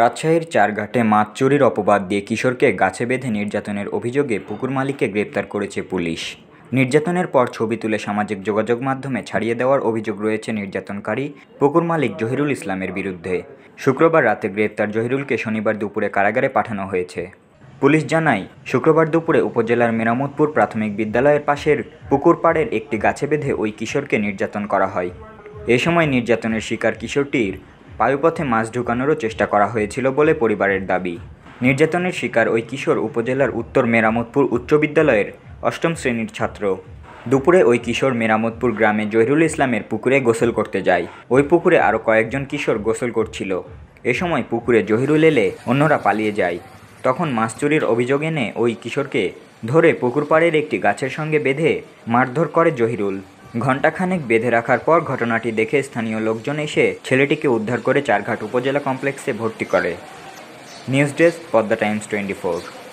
রাজশাহীর চারঘাটে মাছ চুরির অপবাদ দিয়ে কিশোরকে গাছে বেঁধে নির্যাতনের অভিযোগে পুকুর মালিককে গ্রেপ্তার করেছে পুলিশ নির্যাতনের পর ছবি তুলে সামাজিক যোগাযোগ মাধ্যমে ছাড়িয়ে দেওয়ার অভিযোগ রয়েছে নির্যাতনকারী পুকুর মালিক জহিরুল ইসলামের বিরুদ্ধে শুক্রবার রাতে গ্রেপ্তার জহিরুলকে শনিবার দুপুরে কারাগারে পাঠানো হয়েছে পুলিশ জানায় শুক্রবার দুপুরে উপজেলার মেরামতপুর প্রাথমিক বিদ্যালয়ের পাশের পুকুর পাড়ের একটি গাছে বেঁধে ওই কিশোরকে নির্যাতন করা হয় এ সময় নির্যাতনের শিকার কিশোরটির পায়ুপথে মাছ ঢুকানোরও চেষ্টা করা হয়েছিল বলে পরিবারের দাবি নির্যাতনের শিকার ওই কিশোর উপজেলার উত্তর মেরামতপুর উচ্চ বিদ্যালয়ের অষ্টম শ্রেণীর ছাত্র দুপুরে ওই কিশোর মেরামতপুর গ্রামে জহিরুল ইসলামের পুকুরে গোসল করতে যায় ওই পুকুরে আরও কয়েকজন কিশোর গোসল করছিল এ সময় পুকুরে জহিরুল এলে অন্যরা পালিয়ে যায় তখন মাছ চুরির অভিযোগ এনে ওই কিশোরকে ধরে পুকুর পাড়ের একটি গাছের সঙ্গে বেঁধে মারধর করে জহিরুল ঘণ্টাখানেক বেঁধে রাখার পর ঘটনাটি দেখে স্থানীয় লোকজন এসে ছেলেটিকে উদ্ধার করে চারঘাট উপজেলা কমপ্লেক্সে ভর্তি করে news desk Padma Times twenty four